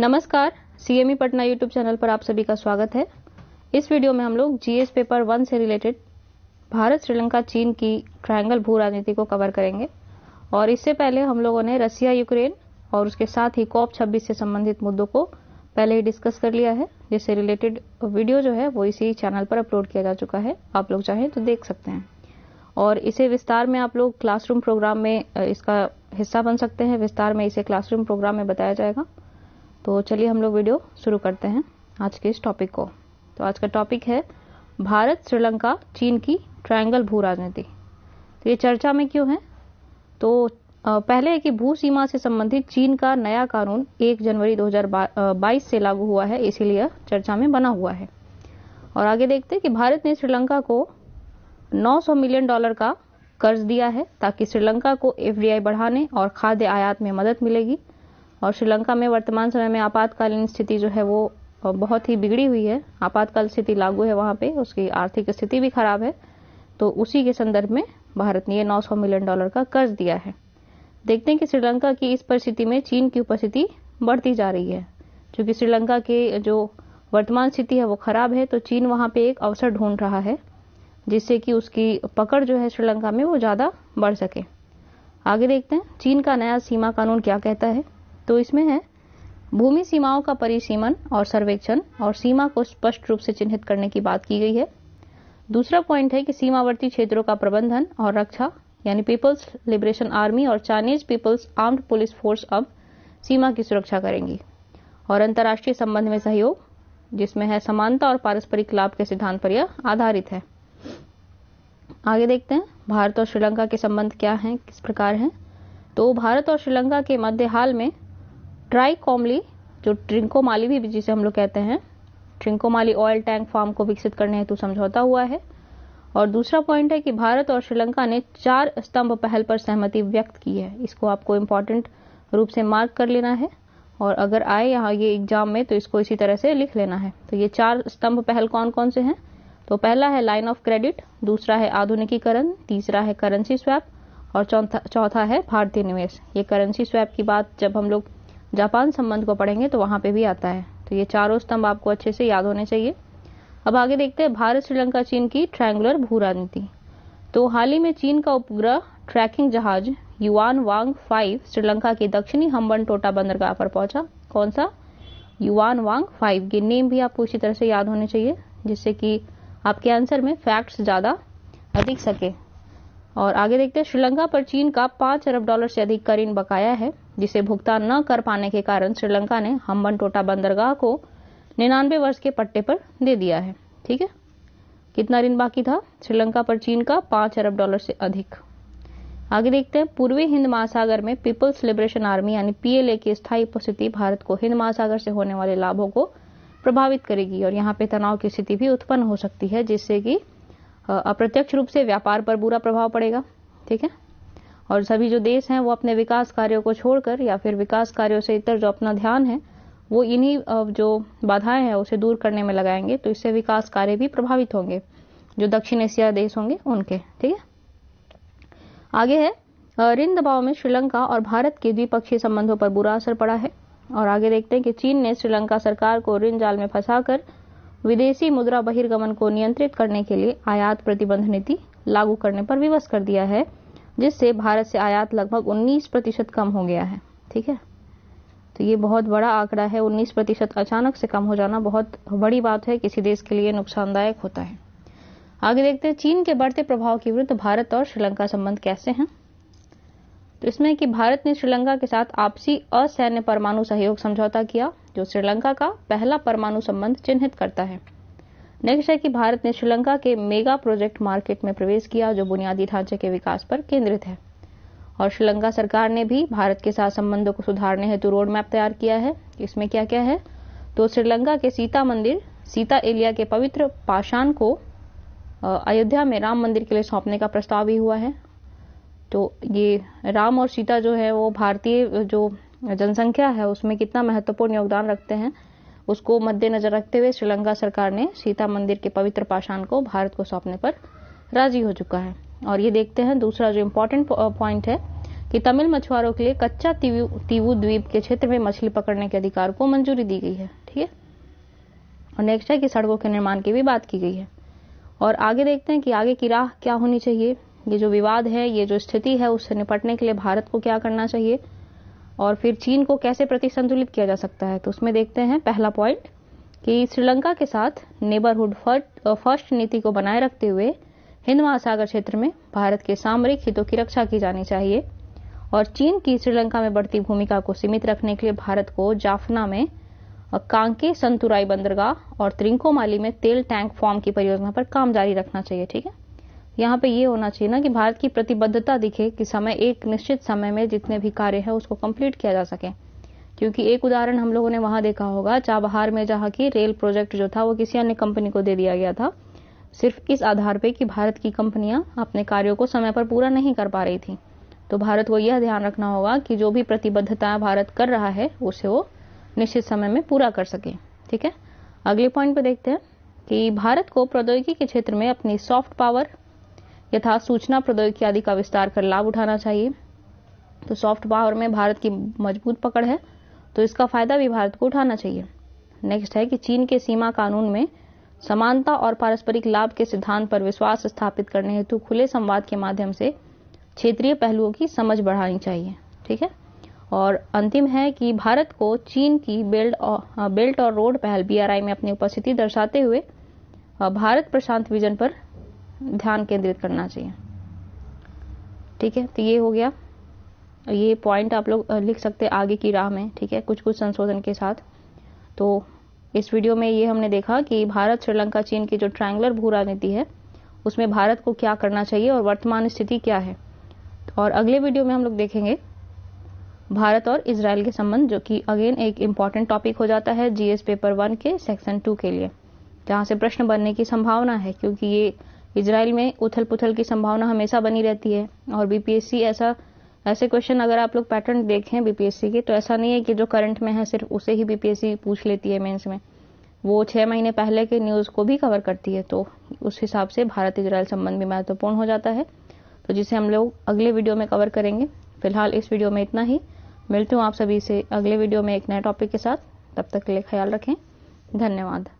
नमस्कार CME e Patna YouTube channel पर आप सभी का स्वागत है इस वीडियो में हम लोग जीएस पेपर वन से रिलेटेड भारत श्रीलंका चीन की ट्रायंगल भू राजनीति को कवर करेंगे और इससे पहले हम लोगों ने रसिया यूक्रेन और उसके साथ ही कॉप छब्बीस से संबंधित मुद्दों को पहले ही डिस्कस कर लिया है जिससे रिलेटेड वीडियो जो है वो इसी चैनल पर अपलोड किया जा चुका है आप लोग चाहें तो देख सकते हैं और इसे विस्तार में आप लोग क्लासरूम प्रोग्राम में इसका हिस्सा बन सकते हैं विस्तार में इसे क्लासरूम प्रोग्राम में बताया जाएगा तो चलिए हम लोग वीडियो शुरू करते हैं आज के इस टॉपिक को तो आज का टॉपिक है भारत श्रीलंका चीन की ट्रायंगल भू राजनीति तो ये चर्चा में क्यों है तो पहले है कि भू सीमा से संबंधित चीन का नया कानून 1 जनवरी 2022 से लागू हुआ है इसीलिए चर्चा में बना हुआ है और आगे देखते हैं कि भारत ने श्रीलंका को 900 मिलियन डॉलर का कर्ज दिया है ताकि श्रीलंका को एफडीआई बढ़ाने और खाद्य आयात में मदद मिलेगी और श्रीलंका में वर्तमान समय में आपातकालीन स्थिति जो है वो बहुत ही बिगड़ी हुई है आपातकाल स्थिति लागू है वहाँ पे उसकी आर्थिक स्थिति भी खराब है तो उसी के संदर्भ में भारत ने ये 900 मिलियन डॉलर का कर्ज दिया है देखते हैं कि श्रीलंका की इस परिस्थिति में चीन की उपस्थिति बढ़ती जा रही है क्योंकि श्रीलंका के जो वर्तमान स्थिति है वो खराब है तो चीन वहाँ पे एक अवसर ढूंढ रहा है जिससे कि उसकी पकड़ जो है श्रीलंका में वो ज़्यादा बढ़ सके आगे देखते हैं चीन का नया सीमा कानून क्या कहता है तो इसमें है भूमि सीमाओं का परिसीमन और सर्वेक्षण और सीमा को स्पष्ट रूप से चिन्हित करने की बात की गई है दूसरा पॉइंट है कि सीमावर्ती क्षेत्रों का प्रबंधन और रक्षा यानी पीपल्स लिबरेशन आर्मी और Chinese People's Armed Police Force अब सीमा की सुरक्षा करेंगी और अंतर्राष्ट्रीय संबंध में सहयोग जिसमें है समानता और पारस्परिक लाभ के सिद्धांत पर यह आधारित है आगे देखते हैं भारत और श्रीलंका के संबंध क्या हैं किस प्रकार हैं तो भारत और श्रीलंका के मध्य हाल में ट्राई कॉमली जो ट्रिंकोमाली भी जिसे हम लोग कहते हैं ट्रिंकोमाली ऑयल टैंक फार्म को विकसित करने हेतु समझौता हुआ है और दूसरा पॉइंट है कि भारत और श्रीलंका ने चार स्तंभ पहल पर सहमति व्यक्त की है इसको आपको इम्पोर्टेंट रूप से मार्क कर लेना है और अगर आए यहाँ ये एग्जाम में तो इसको इसी तरह से लिख लेना है तो ये चार स्तंभ पहल कौन कौन से हैं तो पहला है लाइन ऑफ क्रेडिट दूसरा है आधुनिकीकरण तीसरा है करेंसी स्वैप और चौथा चौथा है भारतीय निवेश ये करेंसी स्वैप की बात जब हम लोग जापान संबंध को पढ़ेंगे तो वहां पे भी आता है तो ये चारों स्तंभ आपको अच्छे से याद होने चाहिए अब आगे देखते हैं भारत श्रीलंका चीन की ट्रैंगुलर भू राजनीति तो हाल ही में चीन का उपग्रह ट्रैकिंग जहाज युआन वांग फाइव श्रीलंका के दक्षिणी हम्बन टोटा बंदरगाह पर पहुंचा कौन सा युआन वांग फाइव ये नेम भी आपको उसी तरह से याद होने चाहिए जिससे कि आपके आंसर में फैक्ट्स ज़्यादा अधिक सके और आगे देखते हैं श्रीलंका पर चीन का पांच अरब डॉलर से अधिक का ऋण बकाया है जिसे भुगतान न कर पाने के कारण श्रीलंका ने हम्बन टोटा बंदरगाह को निन्यानवे वर्ष के पट्टे पर दे दिया है ठीक है कितना ऋण बाकी था श्रीलंका पर चीन का पांच अरब डॉलर से अधिक आगे देखते हैं पूर्वी हिंद महासागर में पीपल्स लिबरेशन आर्मी यानी पीएलए की स्थायी उपस्थिति भारत को हिंद महासागर से होने वाले लाभों को प्रभावित करेगी और यहाँ पे तनाव की स्थिति भी उत्पन्न हो सकती है जिससे कि अप्रत्यक्ष रूप से व्यापार पर बुरा प्रभाव पड़ेगा ठीक है और सभी जो देश हैं वो अपने विकास कार्यों को छोड़कर या फिर विकास कार्यों से इतर जो अपना ध्यान है वो इन्हीं जो बाधाएं हैं उसे दूर करने में लगाएंगे तो इससे विकास कार्य भी प्रभावित होंगे जो दक्षिण एशिया देश होंगे उनके ठीक है आगे है ऋण दबाव में श्रीलंका और भारत के द्विपक्षीय संबंधों पर बुरा असर पड़ा है और आगे देखते हैं कि चीन ने श्रीलंका सरकार को ऋण जाल में फंसाकर विदेशी मुद्रा बहिर्गमन को नियंत्रित करने के लिए आयात प्रतिबंध नीति लागू करने पर विवश कर दिया है जिससे भारत से आयात लगभग 19 प्रतिशत कम हो गया है ठीक है तो ये बहुत बड़ा आंकड़ा है 19 प्रतिशत अचानक से कम हो जाना बहुत बड़ी बात है किसी देश के लिए नुकसानदायक होता है आगे देखते हैं चीन के बढ़ते प्रभाव के विरुद्ध भारत और श्रीलंका संबंध कैसे हैं तो इसमें कि भारत ने श्रीलंका के साथ आपसी असैन्य परमाणु सहयोग समझौता किया जो श्रीलंका का पहला परमाणु संबंध चिन्हित करता है नेक्स्ट है कि भारत ने श्रीलंका के मेगा प्रोजेक्ट मार्केट में प्रवेश किया जो बुनियादी ढांचे के विकास पर केंद्रित है और श्रीलंका सरकार ने भी भारत के साथ संबंधों को सुधारने हेतु रोड मैप तैयार किया है इसमें क्या क्या है तो श्रीलंका के सीता मंदिर सीता एलिया के पवित्र पाषाण को अयोध्या में राम मंदिर के लिए सौंपने का प्रस्ताव भी हुआ है तो ये राम और सीता जो है वो भारतीय जो जनसंख्या है उसमें कितना महत्वपूर्ण योगदान रखते हैं उसको मद्देनजर रखते हुए श्रीलंका सरकार ने सीता मंदिर के पवित्र पाषाण को भारत को सौंपने पर राजी हो चुका है और ये देखते हैं दूसरा जो इम्पोर्टेंट पॉइंट है कि तमिल मछुआरों के लिए कच्चा तीवू, द्वीप के क्षेत्र में मछली पकड़ने के अधिकार को मंजूरी दी गई है ठीक है और नेक्स्ट है कि सड़कों के निर्माण की भी बात की गई है और आगे देखते हैं कि आगे की राह क्या होनी चाहिए ये जो विवाद है ये जो स्थिति है उससे निपटने के लिए भारत को क्या करना चाहिए और फिर चीन को कैसे प्रति संतुलित किया जा सकता है तो उसमें देखते हैं पहला पॉइंट कि श्रीलंका के साथ नेबरहुड फर्स्ट नीति को बनाए रखते हुए हिंद महासागर क्षेत्र में भारत के सामरिक हितों की रक्षा की जानी चाहिए और चीन की श्रीलंका में बढ़ती भूमिका को सीमित रखने के लिए भारत को जाफना में कांके संतुराई बंदरगाह और त्रिंकोमाली में तेल टैंक फॉर्म की परियोजना पर काम जारी रखना चाहिए ठीक है यहाँ पे ये होना चाहिए ना कि भारत की प्रतिबद्धता दिखे कि समय एक निश्चित समय में जितने भी कार्य है उसको कंप्लीट किया जा सके क्योंकि एक उदाहरण हम लोगों ने वहां देखा होगा चाबहार में जहाँ की रेल प्रोजेक्ट जो था वो किसी अन्य कंपनी को दे दिया गया था सिर्फ इस आधार पर कि भारत की कंपनियां अपने कार्यों को समय पर पूरा नहीं कर पा रही थी तो भारत को यह ध्यान रखना होगा कि जो भी प्रतिबद्धता भारत कर रहा है उसे वो निश्चित समय में पूरा कर सके ठीक है अगले पॉइंट पे देखते हैं कि भारत को प्रौद्योगिकी के क्षेत्र में अपनी सॉफ्ट पावर यथा सूचना प्रौद्योगिकी आदि का विस्तार कर लाभ उठाना चाहिए तो सॉफ्ट पावर में भारत की मजबूत पकड़ है तो इसका फायदा भी भारत को उठाना चाहिए नेक्स्ट है कि चीन के सीमा कानून में समानता और पारस्परिक लाभ के सिद्धांत पर विश्वास स्थापित करने हेतु खुले संवाद के माध्यम से क्षेत्रीय पहलुओं की समझ बढ़ानी चाहिए ठीक है और अंतिम है कि भारत को चीन की बेल्ट और बेल्ट और रोड पहल बीआरआई में अपनी उपस्थिति दर्शाते हुए भारत प्रशांत विजन पर ध्यान केंद्रित करना चाहिए ठीक है तो ये हो गया ये पॉइंट आप लोग लिख सकते आगे की राह में ठीक है कुछ कुछ संशोधन के साथ तो इस वीडियो में ये हमने देखा कि भारत श्रीलंका चीन की जो ट्रायंगलर भू राजनीति है उसमें भारत को क्या करना चाहिए और वर्तमान स्थिति क्या है और अगले वीडियो में हम लोग देखेंगे भारत और इसराइल के संबंध जो कि अगेन एक इम्पॉर्टेंट टॉपिक हो जाता है जीएस पेपर वन के सेक्शन टू के लिए जहाँ से प्रश्न बनने की संभावना है क्योंकि ये इसराइल में उथल पुथल की संभावना हमेशा बनी रहती है और बीपीएससी ऐसा ऐसे क्वेश्चन अगर आप लोग पैटर्न देखें बीपीएससी के तो ऐसा नहीं है कि जो करंट में है सिर्फ उसे ही बीपीएससी पूछ लेती है मेंस में वो छह महीने पहले के न्यूज़ को भी कवर करती है तो उस हिसाब से भारत इसराइल संबंध भी महत्वपूर्ण हो जाता है तो जिसे हम लोग अगले वीडियो में कवर करेंगे फिलहाल इस वीडियो में इतना ही मिलती हूँ आप सभी से अगले वीडियो में एक नए टॉपिक के साथ तब तक के लिए ख्याल रखें धन्यवाद